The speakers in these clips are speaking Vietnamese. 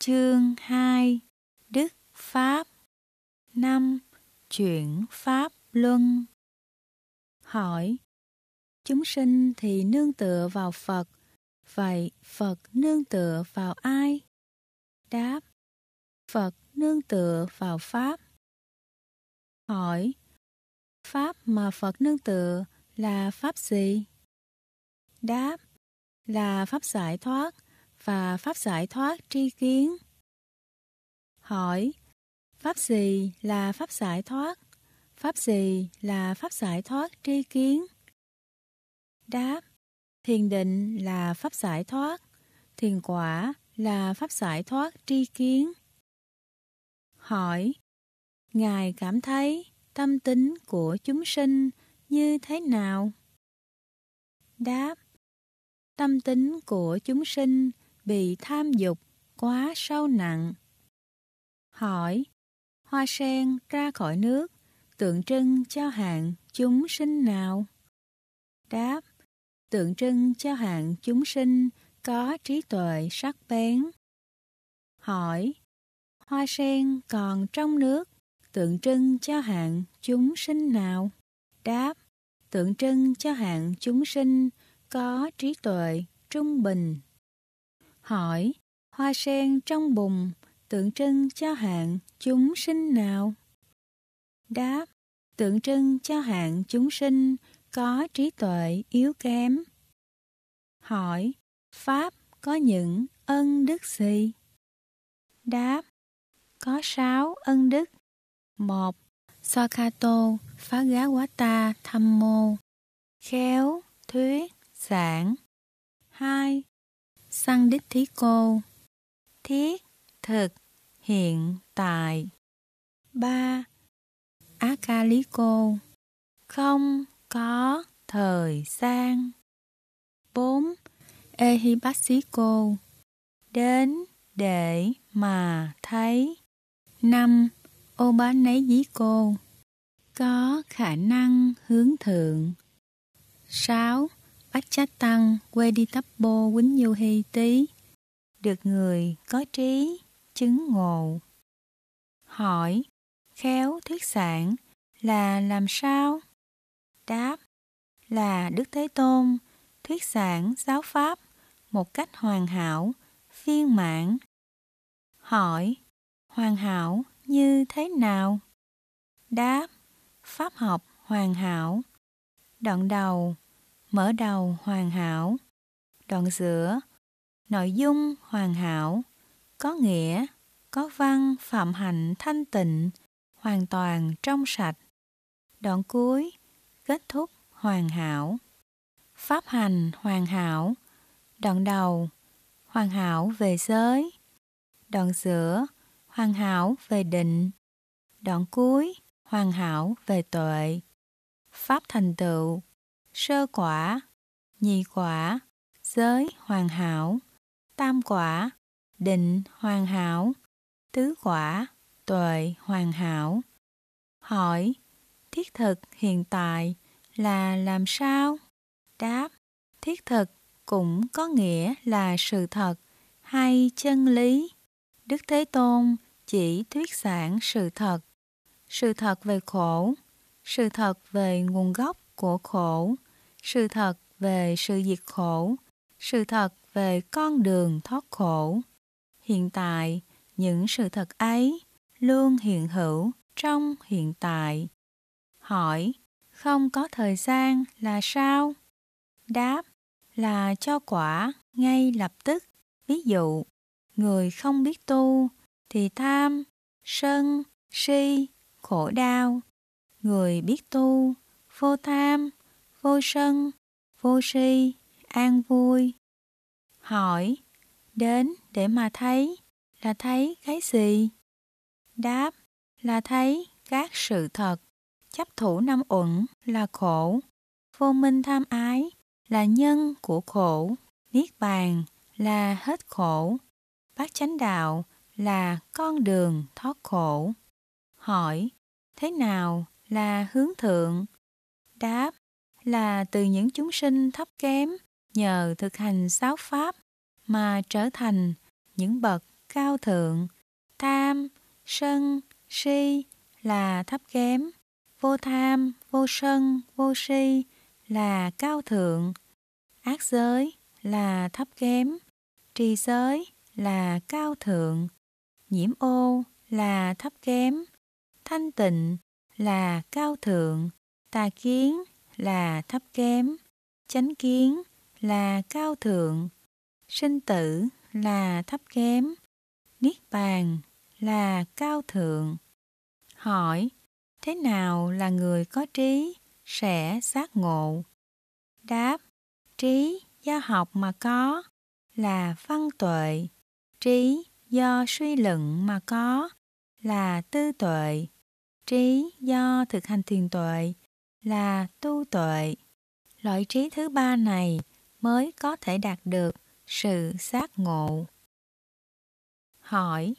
Chương 2 Đức Pháp 5. Chuyển Pháp Luân Hỏi Chúng sinh thì nương tựa vào Phật, vậy Phật nương tựa vào ai? Đáp Phật nương tựa vào Pháp Hỏi Pháp mà Phật nương tựa là Pháp gì? Đáp Là Pháp giải thoát, và pháp giải thoát tri kiến. Hỏi, pháp gì là pháp giải thoát? Pháp gì là pháp giải thoát tri kiến? Đáp, thiền định là pháp giải thoát, thiền quả là pháp giải thoát tri kiến. Hỏi, Ngài cảm thấy tâm tính của chúng sinh như thế nào? Đáp, tâm tính của chúng sinh bị tham dục quá sâu nặng. Hỏi, hoa sen ra khỏi nước tượng trưng cho hạng chúng sinh nào? Đáp, tượng trưng cho hạng chúng sinh có trí tuệ sắc bén. Hỏi, hoa sen còn trong nước tượng trưng cho hạng chúng sinh nào? Đáp, tượng trưng cho hạng chúng sinh có trí tuệ trung bình hỏi, hoa sen trong bùn tượng trưng cho hạng chúng sinh nào? Đáp, tượng trưng cho hạng chúng sinh có trí tuệ yếu kém. Hỏi, Pháp có những ân đức gì? Đáp, có sáu ân đức. Một, phá gá ta Phagawata mô Khéo, thuyết, giảng. hai sang đích thí cô. Thiết, thực, hiện tại. 3. lý cô. Không có thời gian. bốn sĩ cô Đến để mà thấy. năm ô nấy 5. cô Có khả năng hướng thượng. sáu Bách Tăng quê đi tấp bô quýnh vô hy tí, được người có trí, chứng ngộ. Hỏi, khéo thuyết sản là làm sao? Đáp, là Đức Thế Tôn thuyết sản giáo pháp một cách hoàn hảo, phiên mãn. Hỏi, hoàn hảo như thế nào? Đáp, pháp học hoàn hảo. Đoạn đầu mở đầu hoàn hảo, đoạn giữa, nội dung hoàn hảo, có nghĩa, có văn phạm hạnh thanh tịnh, hoàn toàn trong sạch. Đoạn cuối, kết thúc hoàn hảo. Pháp hành hoàn hảo, đoạn đầu, hoàn hảo về giới, đoạn giữa, hoàn hảo về định, đoạn cuối, hoàn hảo về tuệ, pháp thành tựu, sơ quả, nhị quả, giới hoàn hảo, tam quả, định hoàn hảo, tứ quả, tuệ hoàn hảo. Hỏi, thiết thực hiện tại là làm sao? Đáp, thiết thực cũng có nghĩa là sự thật hay chân lý. Đức Thế Tôn chỉ thuyết giảng sự thật, sự thật về khổ, sự thật về nguồn gốc của khổ, sự thật về sự diệt khổ, sự thật về con đường thoát khổ. Hiện tại, những sự thật ấy luôn hiện hữu trong hiện tại. Hỏi, không có thời gian là sao? Đáp, là cho quả ngay lập tức. Ví dụ, người không biết tu thì tham, sân, si, khổ đau. Người biết tu vô tham, vô sân, vô si, an vui. Hỏi, đến để mà thấy là thấy cái gì? Đáp, là thấy các sự thật. Chấp thủ năm uẩn là khổ, vô minh tham ái là nhân của khổ, niết bàn là hết khổ, bát chánh đạo là con đường thoát khổ. Hỏi, thế nào là hướng thượng, đáp là từ những chúng sinh thấp kém nhờ thực hành sáu pháp mà trở thành những bậc cao thượng tham sân si là thấp kém vô tham vô sân vô si là cao thượng ác giới là thấp kém trì giới là cao thượng nhiễm ô là thấp kém thanh tịnh là cao thượng Tà kiến là thấp kém, chánh kiến là cao thượng, sinh tử là thấp kém, niết bàn là cao thượng. Hỏi, thế nào là người có trí sẽ giác ngộ? Đáp, trí do học mà có là văn tuệ, trí do suy luận mà có là tư tuệ, trí do thực hành thiền tuệ là tu tuệ. Loại trí thứ ba này mới có thể đạt được sự giác ngộ. Hỏi: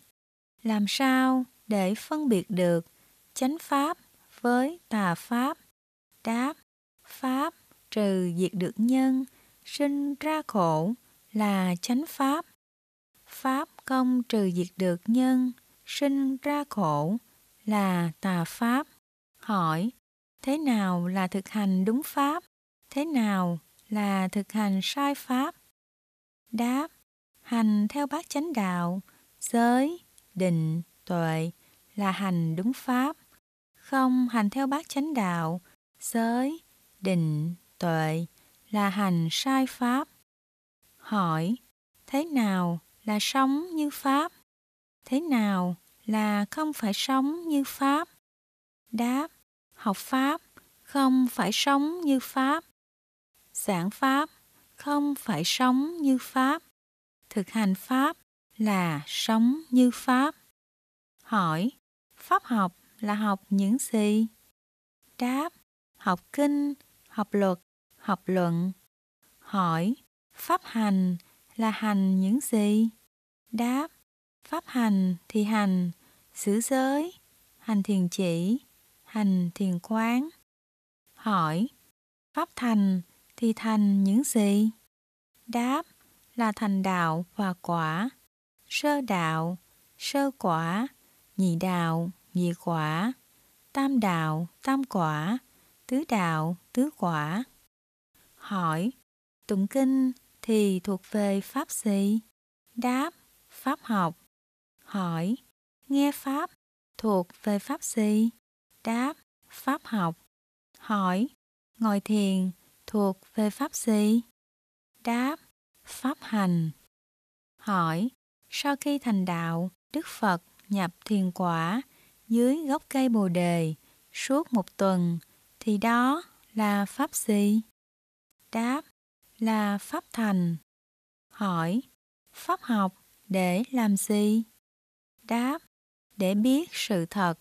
Làm sao để phân biệt được chánh pháp với tà pháp? Đáp: Pháp trừ diệt được nhân, sinh ra khổ là chánh pháp. Pháp công trừ diệt được nhân, sinh ra khổ là tà pháp. Hỏi: thế nào là thực hành đúng pháp thế nào là thực hành sai pháp đáp hành theo bát chánh đạo giới định tuệ là hành đúng pháp không hành theo bát chánh đạo giới định tuệ là hành sai pháp hỏi thế nào là sống như pháp thế nào là không phải sống như pháp đáp học Pháp không phải sống như Pháp. Giảng Pháp không phải sống như Pháp. Thực hành Pháp là sống như Pháp. Hỏi, Pháp học là học những gì? Đáp, học kinh, học luật, học luận. Hỏi, Pháp hành là hành những gì? Đáp, Pháp hành thì hành, giữ giới, hành thiền chỉ thành thiền quán. Hỏi, pháp thành thì thành những gì? Đáp, là thành đạo và quả. Sơ đạo, sơ quả, nhị đạo, nhị quả, tam đạo, tam quả, tứ đạo, tứ quả. Hỏi, tụng kinh thì thuộc về pháp gì? Đáp, pháp học. Hỏi, nghe pháp thuộc về pháp gì? Đáp, pháp học. Hỏi, ngồi thiền thuộc về pháp gì? Đáp, pháp hành. Hỏi, sau khi thành đạo, Đức Phật nhập thiền quả dưới gốc cây bồ đề suốt một tuần, thì đó là pháp gì? Đáp, là pháp thành. Hỏi, pháp học để làm gì? Đáp, để biết sự thật.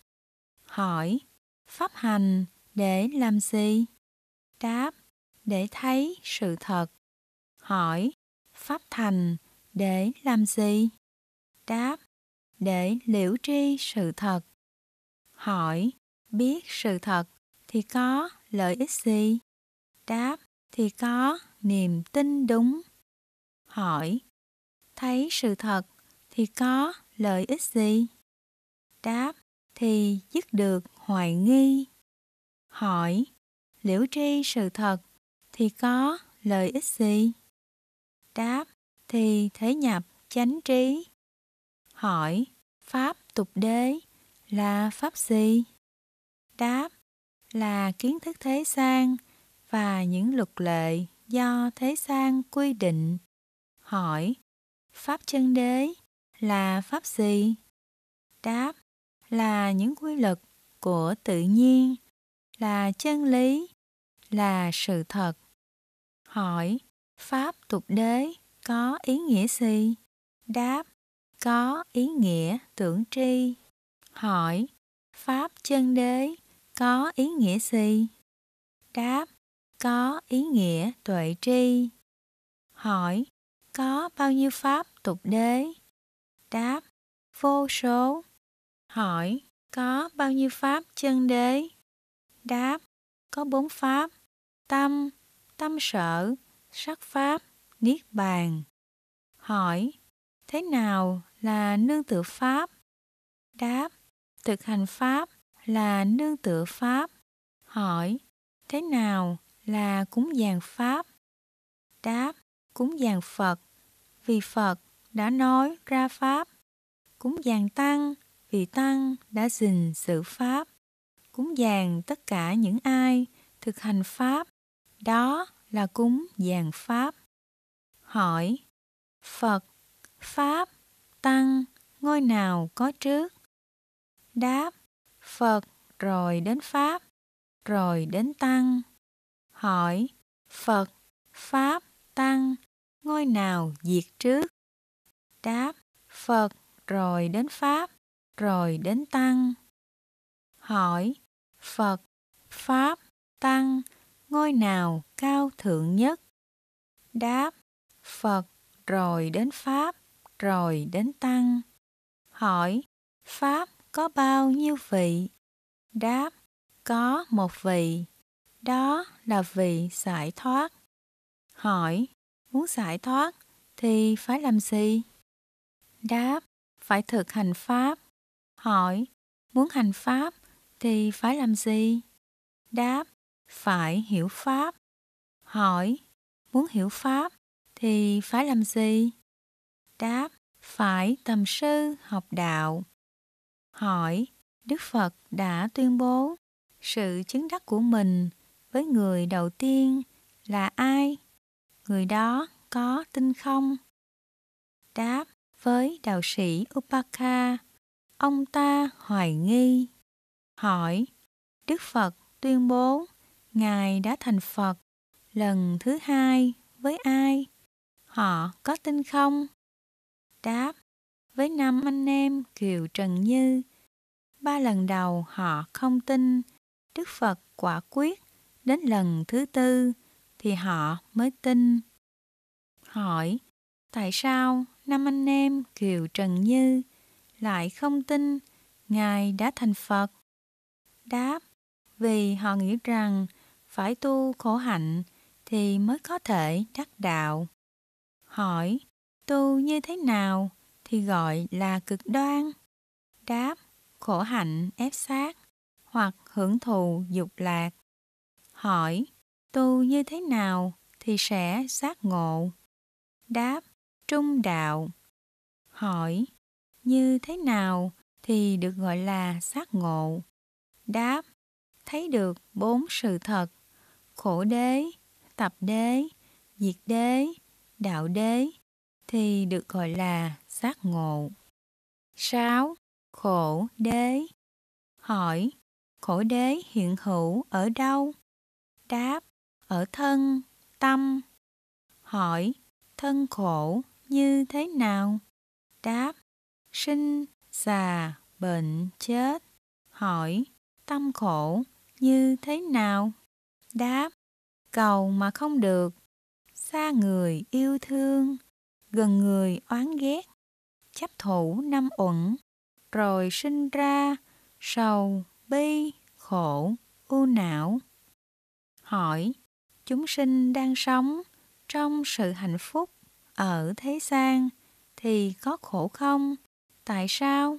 Hỏi, pháp hành để làm gì? Đáp, để thấy sự thật. Hỏi, pháp thành để làm gì? Đáp, để liễu tri sự thật. Hỏi, biết sự thật thì có lợi ích gì? Đáp, thì có niềm tin đúng. Hỏi, thấy sự thật thì có lợi ích gì? Đáp, thì dứt được hoài nghi. Hỏi, liễu tri sự thật thì có lợi ích gì? Đáp, thì thế nhập chánh trí. Hỏi, pháp tục đế là pháp gì? Đáp, là kiến thức thế gian và những luật lệ do thế gian quy định. Hỏi, pháp chân đế là pháp gì? Đáp, là những quy luật của tự nhiên là chân lý là sự thật hỏi pháp tục đế có ý nghĩa gì đáp có ý nghĩa tưởng tri hỏi pháp chân đế có ý nghĩa gì đáp có ý nghĩa tuệ tri hỏi có bao nhiêu pháp tục đế đáp vô số hỏi có bao nhiêu pháp chân đế? Đáp, có bốn pháp. Tâm, tâm sở, sắc pháp, niết bàn. Hỏi, thế nào là nương tựa pháp? Đáp, thực hành pháp là nương tựa pháp. Hỏi, thế nào là cúng dường pháp? Đáp, cúng dường Phật, vì Phật đã nói ra pháp. Cúng dường tăng vị tăng đã dình giữ pháp cúng dường tất cả những ai thực hành pháp đó là cúng dường pháp hỏi phật pháp tăng ngôi nào có trước đáp phật rồi đến pháp rồi đến tăng hỏi phật pháp tăng ngôi nào diệt trước đáp phật rồi đến pháp rồi đến tăng. Hỏi, Phật, Pháp, Tăng, ngôi nào cao thượng nhất? Đáp, Phật, rồi đến Pháp, rồi đến Tăng. Hỏi, Pháp có bao nhiêu vị? Đáp, có một vị. Đó là vị giải thoát. Hỏi, muốn giải thoát thì phải làm gì? Đáp, phải thực hành Pháp Hỏi, muốn hành pháp thì phải làm gì? Đáp, phải hiểu pháp. Hỏi, muốn hiểu pháp thì phải làm gì? Đáp, phải tầm sư học đạo. Hỏi, Đức Phật đã tuyên bố sự chứng đắc của mình với người đầu tiên là ai? Người đó có tin không? Đáp với đạo sĩ Upaka. Ông ta hoài nghi, hỏi, Đức Phật tuyên bố Ngài đã thành Phật lần thứ hai với ai? Họ có tin không? Đáp, với năm anh em Kiều Trần Như. Ba lần đầu họ không tin, Đức Phật quả quyết, đến lần thứ tư thì họ mới tin. Hỏi, tại sao năm anh em Kiều Trần Như lại không tin Ngài đã thành Phật. Đáp, vì họ nghĩ rằng phải tu khổ hạnh thì mới có thể đắc đạo. Hỏi, tu như thế nào thì gọi là cực đoan? Đáp, khổ hạnh ép sát hoặc hưởng thụ dục lạc. Hỏi, tu như thế nào thì sẽ giác ngộ? Đáp, trung đạo. Hỏi, như thế nào thì được gọi là giác ngộ? Đáp, thấy được bốn sự thật, khổ đế, tập đế, diệt đế, đạo đế thì được gọi là giác ngộ. 6. Khổ đế Hỏi, khổ đế hiện hữu ở đâu? Đáp, ở thân, tâm. Hỏi, thân khổ như thế nào? Đáp, sinh, già, bệnh, chết. Hỏi, tâm khổ như thế nào? Đáp, cầu mà không được. Xa người yêu thương, gần người oán ghét. Chấp thủ năm uẩn, rồi sinh ra sầu, bi, khổ, u não. Hỏi, chúng sinh đang sống trong sự hạnh phúc ở thế gian thì có khổ không? Tại sao?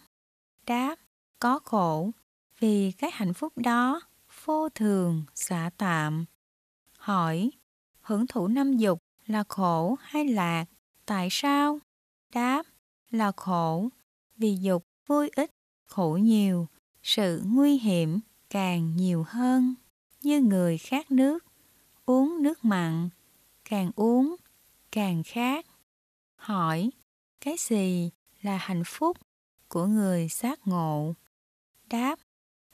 Đáp, có khổ, vì cái hạnh phúc đó vô thường, xả tạm. Hỏi, hưởng thụ năm dục là khổ hay lạc? Tại sao? Đáp, là khổ, vì dục vui ít, khổ nhiều, sự nguy hiểm càng nhiều hơn. Như người khát nước, uống nước mặn, càng uống, càng khát. Hỏi, cái gì là hạnh phúc của người giác ngộ. Đáp,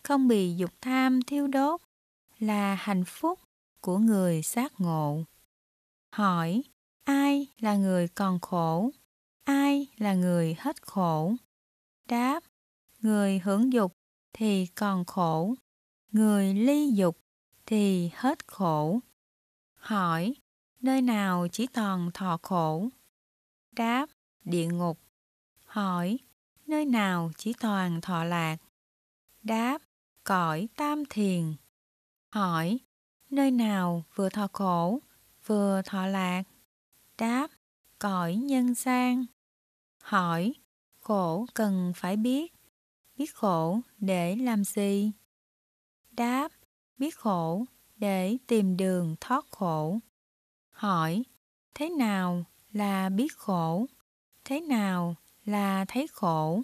không bị dục tham thiêu đốt là hạnh phúc của người giác ngộ. Hỏi, ai là người còn khổ? Ai là người hết khổ? Đáp, người hưởng dục thì còn khổ, người ly dục thì hết khổ. Hỏi, nơi nào chỉ toàn thọ khổ? Đáp, địa ngục hỏi, nơi nào chỉ toàn thọ lạc? Đáp, cõi tam thiền. Hỏi, nơi nào vừa thọ khổ, vừa thọ lạc? Đáp, cõi nhân sang. Hỏi, khổ cần phải biết, biết khổ để làm gì? Đáp, biết khổ để tìm đường thoát khổ. Hỏi, thế nào là biết khổ? Thế nào là thấy khổ,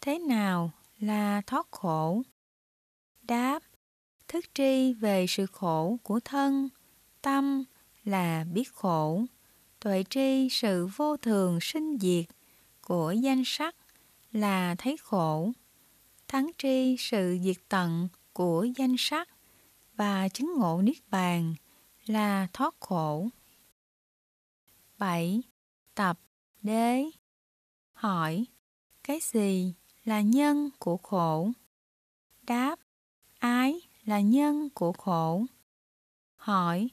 thế nào là thoát khổ? Đáp, thức tri về sự khổ của thân, tâm là biết khổ, tuệ tri sự vô thường sinh diệt của danh sắc là thấy khổ, thắng tri sự diệt tận của danh sắc và chứng ngộ niết bàn là thoát khổ. 7. Tập đế Hỏi, cái gì là nhân của khổ? Đáp, ái là nhân của khổ. Hỏi,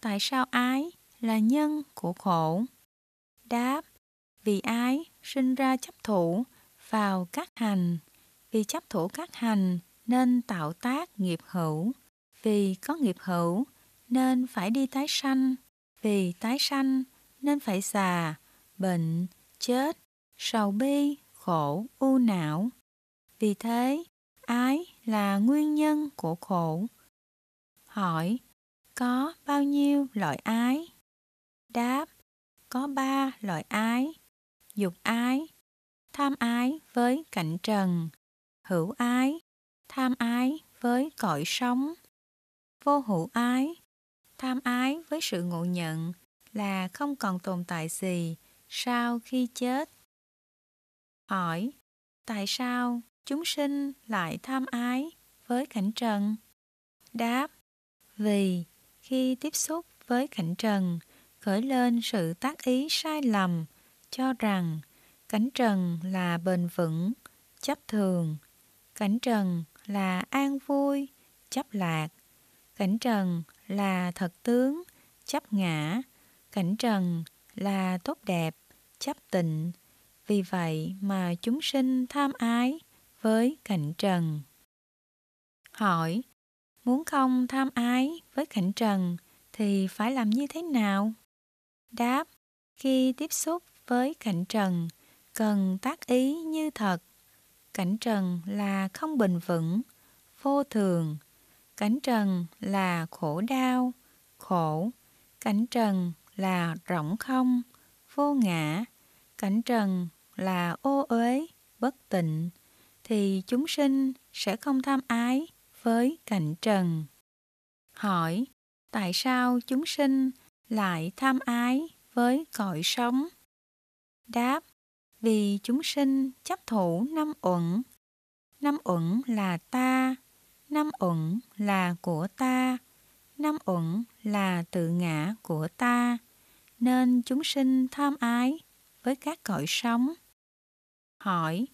tại sao ái là nhân của khổ? Đáp, vì ái sinh ra chấp thủ vào các hành, vì chấp thủ các hành nên tạo tác nghiệp hữu, vì có nghiệp hữu nên phải đi tái sanh, vì tái sanh nên phải già, bệnh, chết, sầu bi, khổ, u não. Vì thế, ái là nguyên nhân của khổ. Hỏi, có bao nhiêu loại ái? Đáp, có ba loại ái. Dục ái, tham ái với cạnh trần, hữu ái, tham ái với cõi sống, vô hữu ái, tham ái với sự ngộ nhận là không còn tồn tại gì sau khi chết hỏi tại sao chúng sinh lại tham ái với cảnh trần đáp vì khi tiếp xúc với cảnh trần khởi lên sự tác ý sai lầm cho rằng cảnh trần là bền vững chấp thường cảnh trần là an vui chấp lạc cảnh trần là thật tướng chấp ngã cảnh trần là tốt đẹp chấp tịnh vì vậy mà chúng sinh tham ái với cảnh trần. Hỏi, muốn không tham ái với cảnh trần thì phải làm như thế nào? Đáp, khi tiếp xúc với cảnh trần, cần tác ý như thật. Cảnh trần là không bình vững, vô thường. Cảnh trần là khổ đau, khổ. Cảnh trần là rỗng không, vô ngã. Cảnh trần là ô uế, bất tịnh, thì chúng sinh sẽ không tham ái với cảnh trần. Hỏi, tại sao chúng sinh lại tham ái với cõi sống? Đáp, vì chúng sinh chấp thủ năm uẩn. Năm uẩn là ta, năm uẩn là của ta, năm uẩn là tự ngã của ta, nên chúng sinh tham ái với các cõi sống hỏi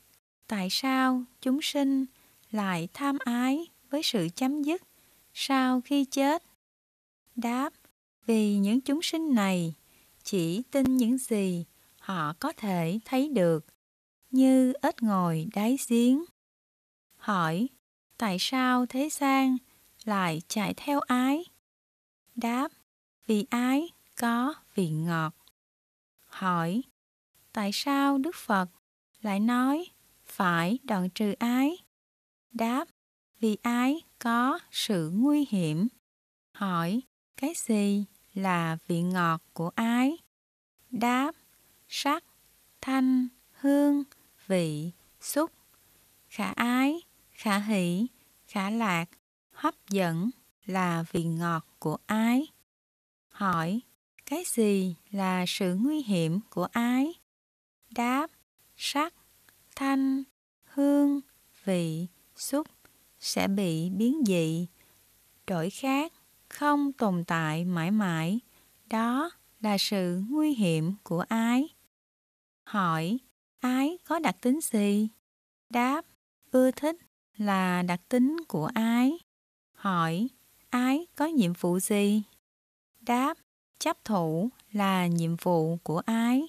tại sao chúng sinh lại tham ái với sự chấm dứt sau khi chết đáp vì những chúng sinh này chỉ tin những gì họ có thể thấy được như ếch ngồi đáy giếng hỏi tại sao thế gian lại chạy theo ái đáp vì ái có vị ngọt hỏi tại sao đức phật lại nói, phải đoạn trừ ái. Đáp, vì ái có sự nguy hiểm. Hỏi, cái gì là vị ngọt của ái? Đáp, sắc, thanh, hương, vị, xúc. Khả ái, khả hỷ, khả lạc, hấp dẫn là vị ngọt của ái. Hỏi, cái gì là sự nguy hiểm của ái? Đáp, sắc, thanh, hương, vị, xúc sẽ bị biến dị, đổi khác, không tồn tại mãi mãi. Đó là sự nguy hiểm của ái. Hỏi, ái có đặc tính gì? Đáp, ưa thích là đặc tính của ái. Hỏi, ái có nhiệm vụ gì? Đáp, chấp thủ là nhiệm vụ của ái.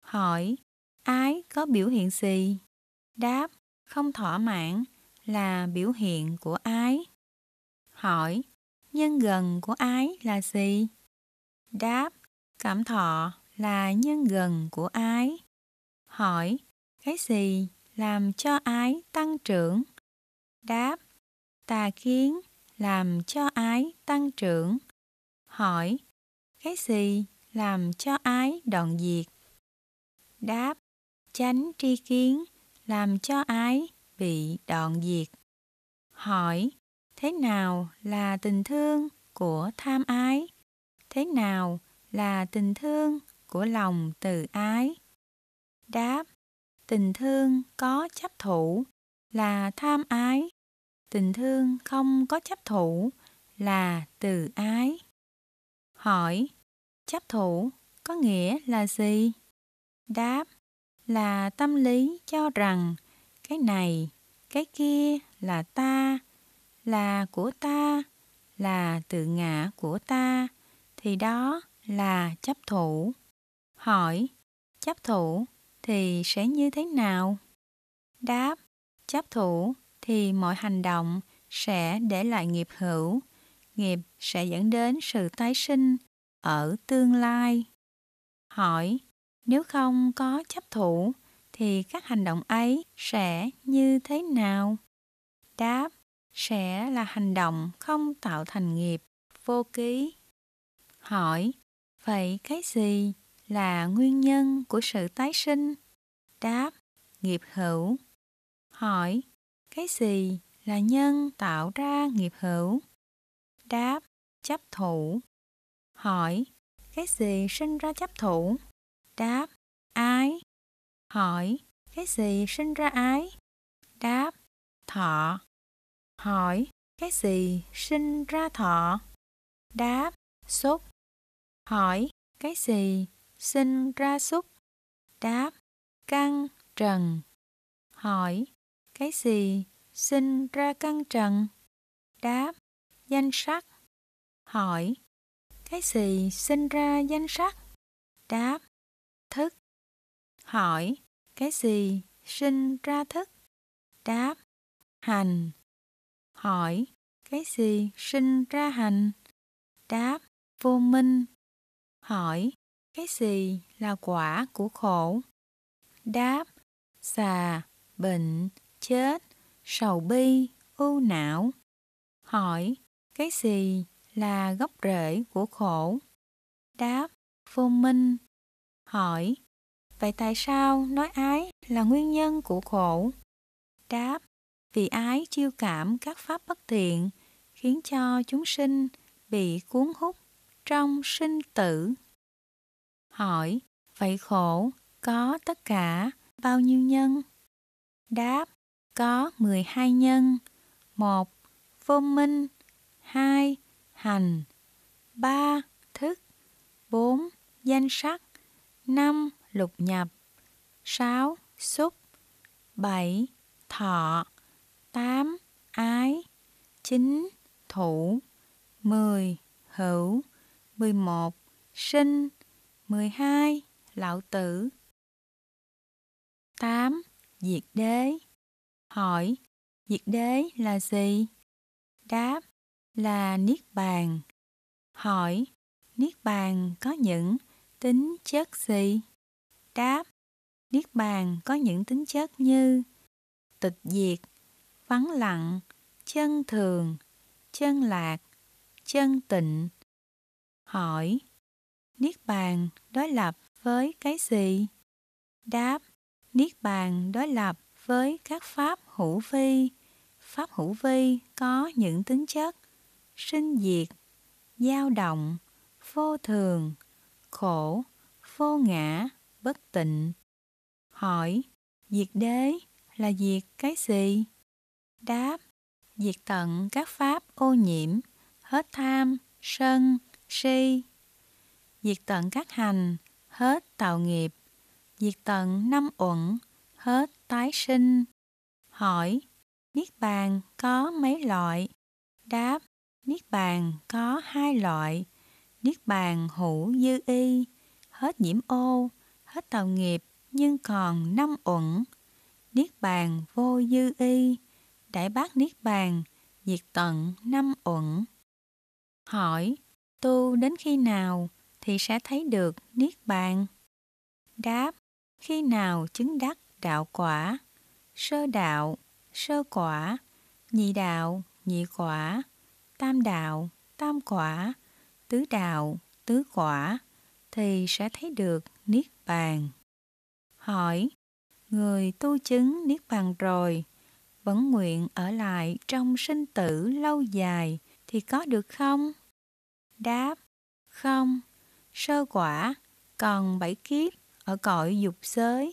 Hỏi, Ái có biểu hiện gì? Đáp, không thỏa mãn là biểu hiện của ái. Hỏi, nhân gần của ái là gì? Đáp, cảm thọ là nhân gần của ái. Hỏi, cái gì làm cho ái tăng trưởng? Đáp, tà kiến làm cho ái tăng trưởng. Hỏi, cái gì làm cho ái đoạn diệt? Đáp, chánh tri kiến làm cho ái bị đoạn diệt. Hỏi, thế nào là tình thương của tham ái? Thế nào là tình thương của lòng từ ái? Đáp, tình thương có chấp thủ là tham ái, tình thương không có chấp thủ là từ ái. Hỏi, chấp thủ có nghĩa là gì? Đáp, là tâm lý cho rằng cái này, cái kia là ta, là của ta, là tự ngã của ta, thì đó là chấp thủ. Hỏi, chấp thủ thì sẽ như thế nào? Đáp, chấp thủ thì mọi hành động sẽ để lại nghiệp hữu, nghiệp sẽ dẫn đến sự tái sinh ở tương lai. Hỏi, nếu không có chấp thủ thì các hành động ấy sẽ như thế nào? Đáp sẽ là hành động không tạo thành nghiệp, vô ký. Hỏi, vậy cái gì là nguyên nhân của sự tái sinh? Đáp, nghiệp hữu. Hỏi, cái gì là nhân tạo ra nghiệp hữu? Đáp, chấp thủ. Hỏi, cái gì sinh ra chấp thủ? Đáp ái. Hỏi cái gì sinh ra ái? Đáp thọ. Hỏi cái gì sinh ra thọ? Đáp xúc. Hỏi cái gì sinh ra xúc? Đáp căng trần. Hỏi cái gì sinh ra căng trần? Đáp danh sắc. Hỏi cái gì sinh ra danh sắc? Đáp Hỏi, cái gì sinh ra thức? Đáp, hành. Hỏi, cái gì sinh ra hành? Đáp, vô minh. Hỏi, cái gì là quả của khổ? Đáp, xà, bệnh, chết, sầu bi, ưu não. Hỏi, cái gì là gốc rễ của khổ? Đáp, vô minh. Hỏi, Vậy tại sao nói ái là nguyên nhân của khổ? Đáp, vì ái chiêu cảm các pháp bất thiện, khiến cho chúng sinh bị cuốn hút trong sinh tử. Hỏi, vậy khổ có tất cả bao nhiêu nhân? Đáp, có 12 nhân. một Vô minh, hai Hành, ba Thức, bốn Danh sắc, năm lục nhập 6. Xúc 7. Thọ 8. Ái 9. Thủ 10. Hữu 11. Sinh 12. Lão tử 8. Diệt đế Hỏi Diệt đế là gì? Đáp là Niết Bàn Hỏi Niết Bàn có những tính chất gì? đáp. Niết bàn có những tính chất như tịch diệt, vắng lặng, chân thường, chân lạc, chân tịnh. Hỏi, Niết bàn đối lập với cái gì? Đáp, Niết bàn đối lập với các pháp hữu vi. Pháp hữu vi có những tính chất sinh diệt, dao động, vô thường, khổ, vô ngã, bất tịnh. Hỏi, diệt đế là diệt cái gì? Đáp, diệt tận các pháp ô nhiễm, hết tham, sân, si. Diệt tận các hành, hết tạo nghiệp. Diệt tận năm uẩn, hết tái sinh. Hỏi, Niết bàn có mấy loại? Đáp, Niết bàn có hai loại. Niết bàn hữu dư y, hết nhiễm ô, hết tạo nghiệp nhưng còn năm uẩn niết bàn vô dư y đại bác niết bàn diệt tận năm uẩn hỏi tu đến khi nào thì sẽ thấy được niết bàn đáp khi nào chứng đắc đạo quả sơ đạo sơ quả nhị đạo nhị quả tam đạo tam quả tứ đạo tứ quả thì sẽ thấy được Niết Bàn. Hỏi, người tu chứng Niết Bàn rồi, vẫn nguyện ở lại trong sinh tử lâu dài thì có được không? Đáp, không, sơ quả còn bảy kiếp ở cõi dục giới,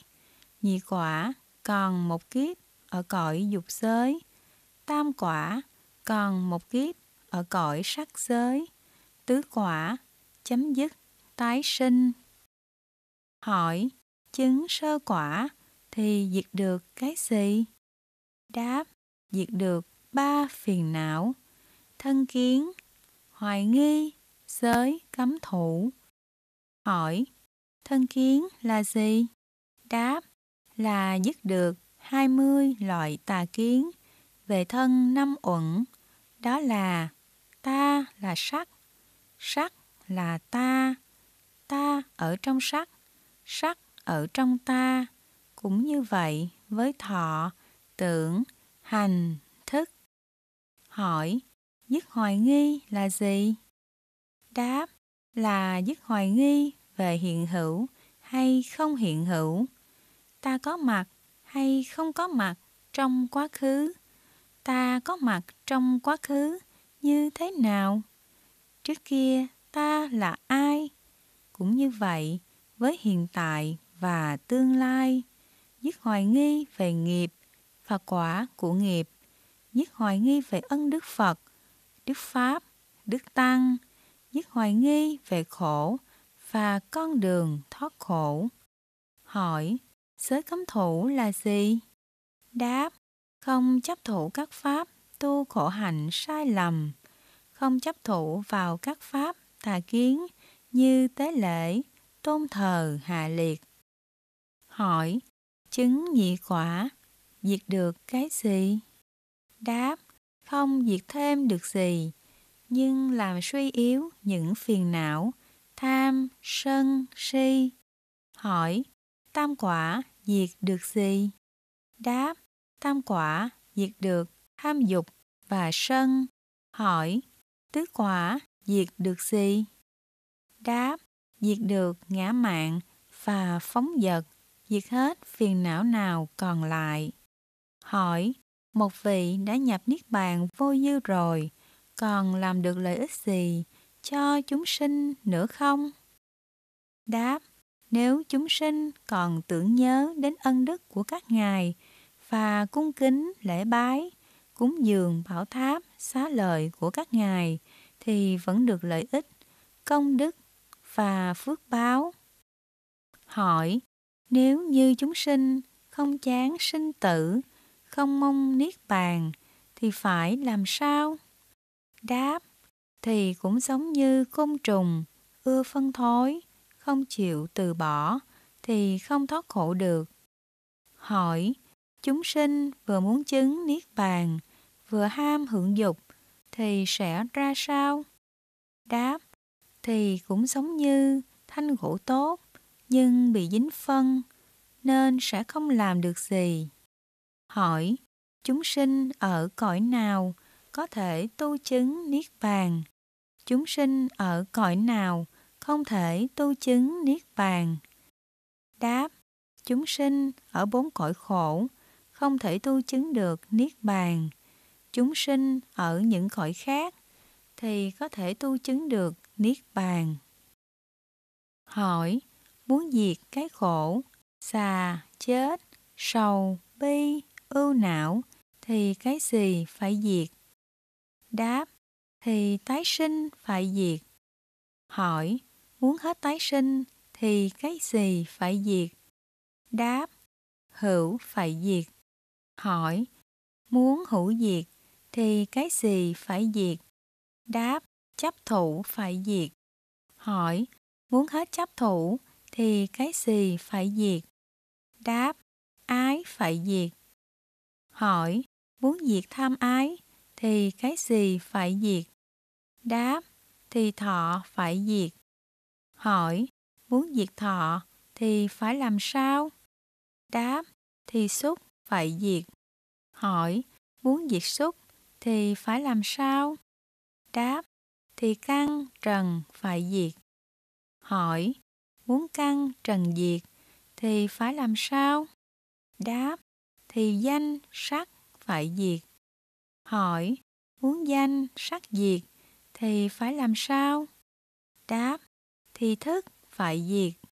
nhị quả còn một kiếp ở cõi dục giới, tam quả còn một kiếp ở cõi sắc giới, tứ quả chấm dứt tái sinh. Hỏi, chứng sơ quả thì diệt được cái gì? Đáp, diệt được ba phiền não, thân kiến, hoài nghi, giới cấm thủ. Hỏi, thân kiến là gì? Đáp, là dứt được 20 loại tà kiến về thân năm uẩn, đó là ta là sắc, sắc là ta, ta ở trong sắc, sắc ở trong ta cũng như vậy với thọ tưởng hành thức hỏi dứt hoài nghi là gì đáp là dứt hoài nghi về hiện hữu hay không hiện hữu ta có mặt hay không có mặt trong quá khứ ta có mặt trong quá khứ như thế nào trước kia ta là ai cũng như vậy với hiện tại và tương lai, dứt hoài nghi về nghiệp và quả của nghiệp, dứt hoài nghi về ân đức Phật, đức Pháp, đức Tăng, dứt hoài nghi về khổ và con đường thoát khổ. Hỏi, giới cấm thủ là gì? Đáp, không chấp thủ các pháp tu khổ hạnh sai lầm, không chấp thủ vào các pháp tà kiến như tế lễ, tôn thờ hà liệt. Hỏi, chứng nhị quả, diệt được cái gì? Đáp, không diệt thêm được gì, nhưng làm suy yếu những phiền não, tham, sân, si. Hỏi, tam quả diệt được gì? Đáp, tam quả diệt được tham dục và sân. Hỏi, tứ quả diệt được gì? Đáp, diệt được ngã mạng và phóng dật, diệt hết phiền não nào còn lại. Hỏi, một vị đã nhập Niết Bàn vô dư rồi, còn làm được lợi ích gì cho chúng sinh nữa không? Đáp, nếu chúng sinh còn tưởng nhớ đến ân đức của các ngài và cung kính lễ bái, cúng dường bảo tháp xá lợi của các ngài thì vẫn được lợi ích, công đức và phước báo. Hỏi, nếu như chúng sinh không chán sinh tử, không mong niết bàn, thì phải làm sao? Đáp, thì cũng giống như côn trùng, ưa phân thối, không chịu từ bỏ, thì không thoát khổ được. Hỏi, chúng sinh vừa muốn chứng niết bàn, vừa ham hưởng dục, thì sẽ ra sao? Đáp, thì cũng giống như thanh gỗ tốt nhưng bị dính phân nên sẽ không làm được gì. Hỏi, chúng sinh ở cõi nào có thể tu chứng Niết Bàn? Chúng sinh ở cõi nào không thể tu chứng Niết Bàn? Đáp, chúng sinh ở bốn cõi khổ không thể tu chứng được Niết Bàn. Chúng sinh ở những cõi khác thì có thể tu chứng được Niết Bàn. Hỏi, muốn diệt cái khổ, xà, chết, sầu, bi, ưu não, thì cái gì phải diệt? Đáp, thì tái sinh phải diệt. Hỏi, muốn hết tái sinh, thì cái gì phải diệt? Đáp, hữu phải diệt. Hỏi, muốn hữu diệt, thì cái gì phải diệt? Đáp, chấp thủ phải diệt. Hỏi, muốn hết chấp thủ thì cái gì phải diệt? Đáp, ái phải diệt. Hỏi, muốn diệt tham ái thì cái gì phải diệt? Đáp, thì thọ phải diệt. Hỏi, muốn diệt thọ thì phải làm sao? Đáp, thì xúc phải diệt. Hỏi, muốn diệt xúc thì phải làm sao? Đáp, thì căn trần phải diệt. Hỏi, muốn căn trần diệt thì phải làm sao? Đáp, thì danh sắc phải diệt. Hỏi, muốn danh sắc diệt thì phải làm sao? Đáp, thì thức phải diệt.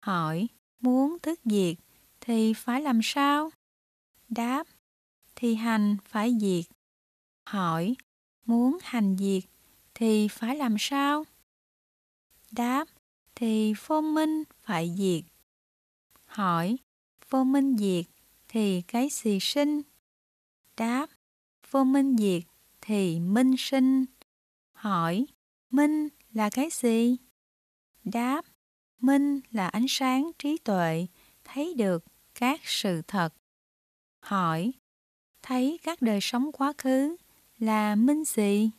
Hỏi, muốn thức diệt thì phải làm sao? Đáp, thì hành phải diệt. Hỏi, muốn hành diệt thì phải làm sao? Đáp, thì vô minh phải diệt. Hỏi, vô minh diệt thì cái gì sinh? Đáp, vô minh diệt thì minh sinh. Hỏi, minh là cái gì? Đáp, minh là ánh sáng trí tuệ, thấy được các sự thật. Hỏi, thấy các đời sống quá khứ là Minh gì?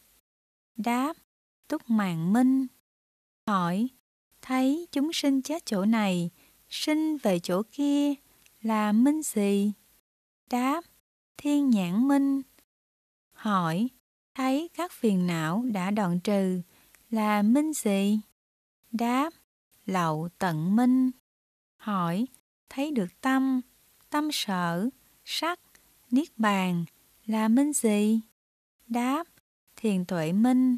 Đáp, Túc Mạng Minh. Hỏi, thấy chúng sinh chết chỗ này, sinh về chỗ kia là Minh gì? Đáp, Thiên Nhãn Minh. Hỏi, thấy các phiền não đã đoạn trừ là Minh gì? Đáp, Lậu Tận Minh. Hỏi, thấy được tâm, tâm sở, sắc, niết bàn là minh gì? Đáp, thiền tuệ minh.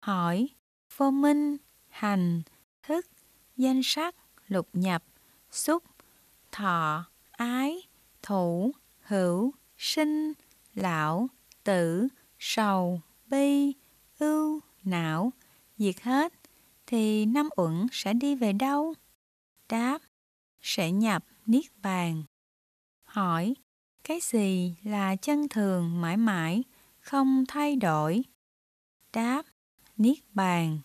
Hỏi, vô minh, hành, thức, danh sắc, lục nhập, xúc, thọ, ái, thủ, hữu, sinh, lão, tử, sầu, bi, ưu, não, diệt hết, thì năm uẩn sẽ đi về đâu? Đáp, sẽ nhập Niết Bàn. Hỏi, cái gì là chân thường mãi mãi? không thay đổi. Đáp, Niết Bàn.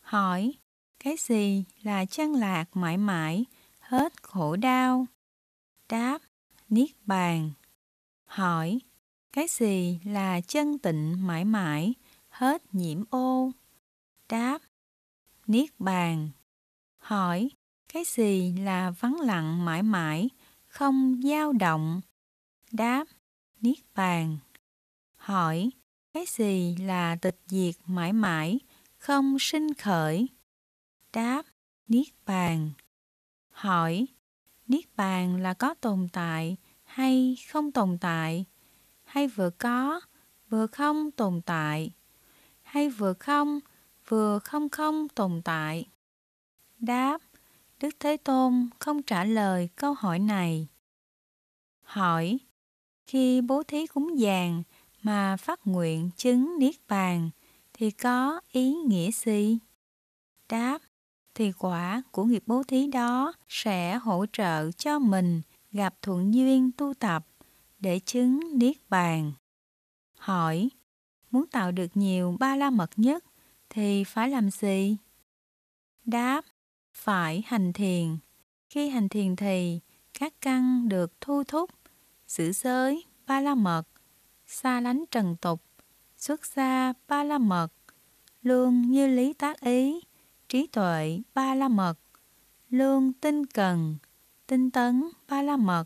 Hỏi, cái gì là chân lạc mãi mãi, hết khổ đau? Đáp, Niết Bàn. Hỏi, cái gì là chân tịnh mãi mãi, hết nhiễm ô? Đáp, Niết Bàn. Hỏi, cái gì là vắng lặng mãi mãi, không dao động? Đáp, Niết Bàn hỏi cái gì là tịch diệt mãi mãi, không sinh khởi? Đáp, Niết Bàn. Hỏi, Niết Bàn là có tồn tại hay không tồn tại? Hay vừa có, vừa không tồn tại? Hay vừa không, vừa không không tồn tại? Đáp, Đức Thế Tôn không trả lời câu hỏi này. Hỏi, khi bố thí cúng dường mà phát nguyện chứng niết bàn thì có ý nghĩa gì? Đáp thì quả của nghiệp bố thí đó sẽ hỗ trợ cho mình gặp thuận duyên tu tập để chứng niết bàn. Hỏi, muốn tạo được nhiều ba la mật nhất thì phải làm gì? Đáp, phải hành thiền. Khi hành thiền thì các căn được thu thúc, giữ giới, ba la mật xa lánh trần tục, xuất gia ba la mật, luôn như lý tác ý, trí tuệ ba la mật, luôn tinh cần, tinh tấn ba la mật,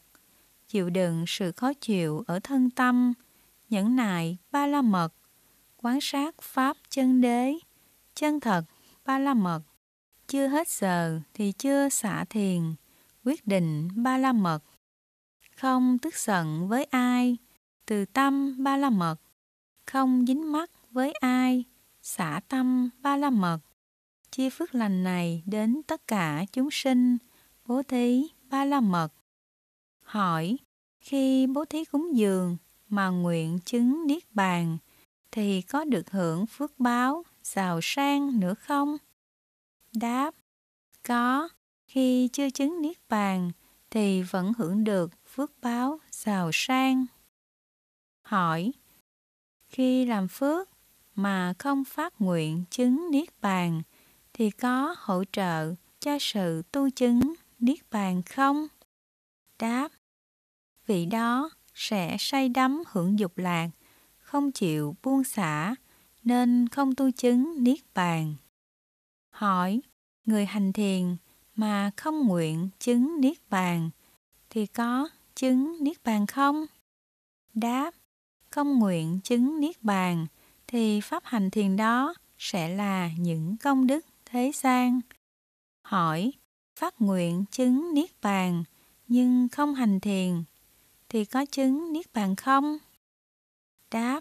chịu đựng sự khó chịu ở thân tâm, nhẫn nại ba la mật, quán sát pháp chân đế, chân thật ba la mật. Chưa hết giờ thì chưa xả thiền, quyết định ba la mật. Không tức giận với ai, từ tâm ba la mật, không dính mắt với ai, xả tâm ba la mật, chia phước lành này đến tất cả chúng sinh, bố thí ba la mật. Hỏi, khi bố thí cúng dường mà nguyện chứng niết bàn, thì có được hưởng phước báo, giàu sang nữa không? Đáp, có, khi chưa chứng niết bàn thì vẫn hưởng được phước báo, giàu sang hỏi Khi làm phước mà không phát nguyện chứng Niết Bàn thì có hỗ trợ cho sự tu chứng Niết Bàn không? Đáp Vị đó sẽ say đắm hưởng dục lạc, không chịu buông xả nên không tu chứng Niết Bàn. Hỏi, người hành thiền mà không nguyện chứng Niết Bàn thì có chứng Niết Bàn không? Đáp, công nguyện chứng niết bàn thì pháp hành thiền đó sẽ là những công đức thế gian. Hỏi, phát nguyện chứng niết bàn nhưng không hành thiền thì có chứng niết bàn không? Đáp,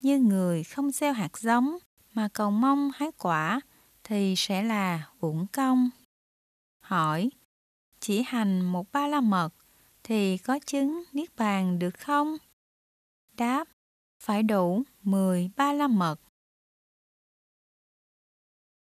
như người không gieo hạt giống mà cầu mong hái quả thì sẽ là uổng công. Hỏi, chỉ hành một ba la mật thì có chứng niết bàn được không? Đáp, phải đủ 10 ba la mật.